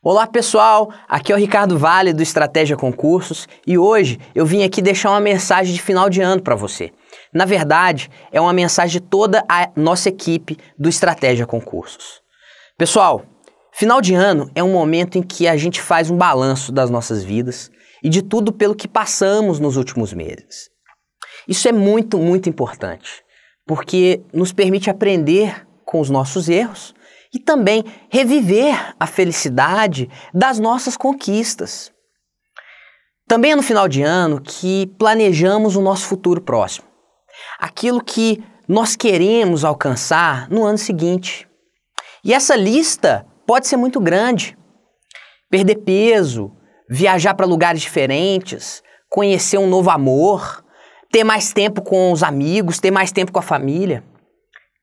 Olá pessoal, aqui é o Ricardo Vale do Estratégia Concursos e hoje eu vim aqui deixar uma mensagem de final de ano para você. Na verdade, é uma mensagem de toda a nossa equipe do Estratégia Concursos. Pessoal, final de ano é um momento em que a gente faz um balanço das nossas vidas e de tudo pelo que passamos nos últimos meses. Isso é muito, muito importante, porque nos permite aprender com os nossos erros e também reviver a felicidade das nossas conquistas. Também é no final de ano que planejamos o nosso futuro próximo, aquilo que nós queremos alcançar no ano seguinte. E essa lista pode ser muito grande: perder peso, viajar para lugares diferentes, conhecer um novo amor, ter mais tempo com os amigos, ter mais tempo com a família.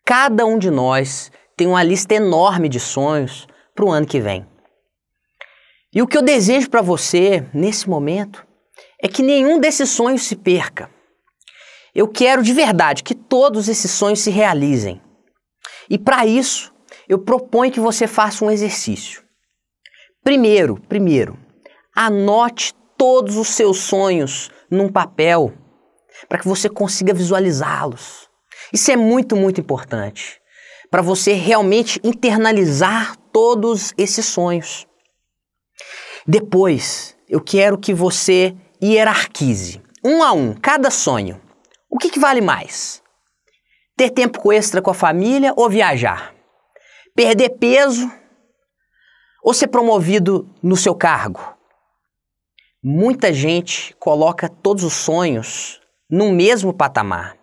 Cada um de nós tem uma lista enorme de sonhos para o ano que vem. E o que eu desejo para você nesse momento é que nenhum desses sonhos se perca. Eu quero de verdade que todos esses sonhos se realizem. E para isso, eu proponho que você faça um exercício. Primeiro, primeiro, anote todos os seus sonhos num papel para que você consiga visualizá-los. Isso é muito, muito importante para você realmente internalizar todos esses sonhos. Depois, eu quero que você hierarquize, um a um, cada sonho. O que, que vale mais? Ter tempo extra com a família ou viajar? Perder peso ou ser promovido no seu cargo? Muita gente coloca todos os sonhos no mesmo patamar,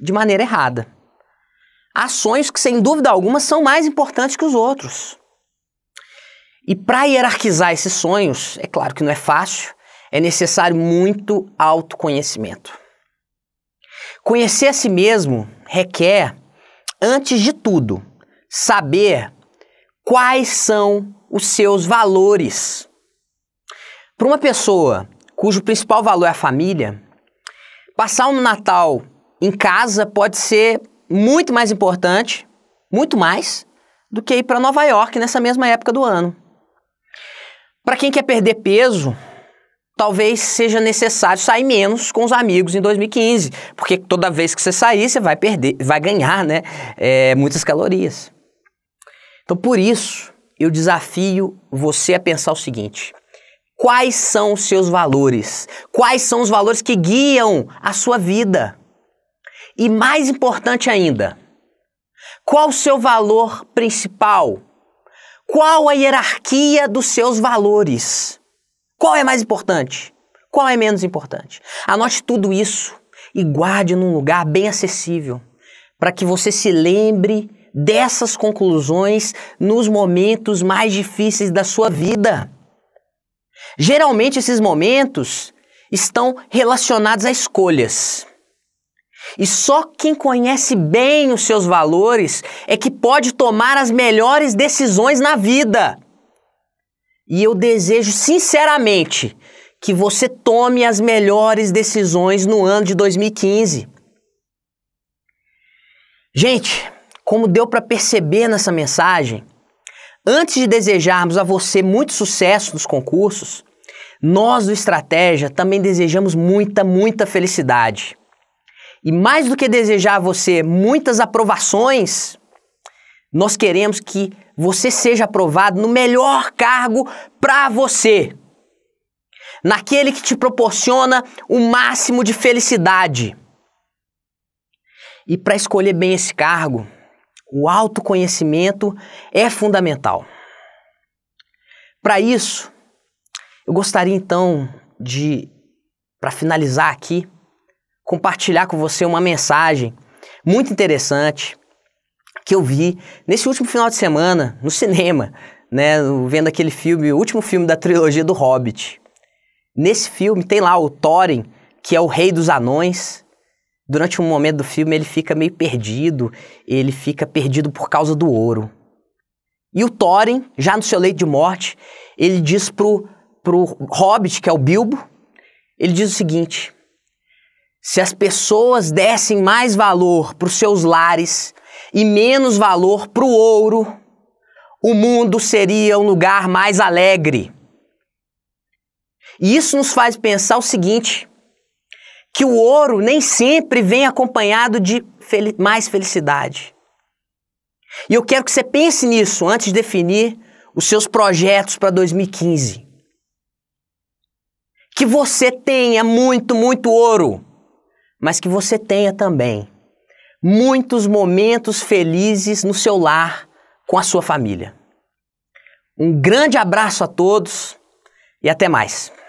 de maneira errada ações que, sem dúvida alguma, são mais importantes que os outros. E para hierarquizar esses sonhos, é claro que não é fácil, é necessário muito autoconhecimento. Conhecer a si mesmo requer, antes de tudo, saber quais são os seus valores. Para uma pessoa cujo principal valor é a família, passar um Natal em casa pode ser muito mais importante, muito mais, do que ir para Nova York nessa mesma época do ano. Para quem quer perder peso, talvez seja necessário sair menos com os amigos em 2015, porque toda vez que você sair, você vai perder, vai ganhar né, é, muitas calorias. Então, por isso, eu desafio você a pensar o seguinte: quais são os seus valores? Quais são os valores que guiam a sua vida? E mais importante ainda, qual o seu valor principal? Qual a hierarquia dos seus valores? Qual é mais importante? Qual é menos importante? Anote tudo isso e guarde num lugar bem acessível, para que você se lembre dessas conclusões nos momentos mais difíceis da sua vida. Geralmente esses momentos estão relacionados a escolhas. E só quem conhece bem os seus valores é que pode tomar as melhores decisões na vida. E eu desejo sinceramente que você tome as melhores decisões no ano de 2015. Gente, como deu para perceber nessa mensagem, antes de desejarmos a você muito sucesso nos concursos, nós do Estratégia também desejamos muita, muita felicidade. E mais do que desejar a você muitas aprovações, nós queremos que você seja aprovado no melhor cargo para você. Naquele que te proporciona o máximo de felicidade. E para escolher bem esse cargo, o autoconhecimento é fundamental. Para isso, eu gostaria então de, para finalizar aqui, compartilhar com você uma mensagem muito interessante que eu vi nesse último final de semana no cinema, né, vendo aquele filme, o último filme da trilogia do Hobbit. Nesse filme tem lá o Thorin, que é o rei dos anões. Durante um momento do filme ele fica meio perdido, ele fica perdido por causa do ouro. E o Thorin, já no seu leito de morte, ele diz pro, pro Hobbit, que é o Bilbo, ele diz o seguinte: se as pessoas dessem mais valor para os seus lares e menos valor para o ouro, o mundo seria um lugar mais alegre. E isso nos faz pensar o seguinte: que o ouro nem sempre vem acompanhado de fel mais felicidade. E eu quero que você pense nisso antes de definir os seus projetos para 2015. Que você tenha muito, muito ouro mas que você tenha também muitos momentos felizes no seu lar com a sua família. Um grande abraço a todos e até mais.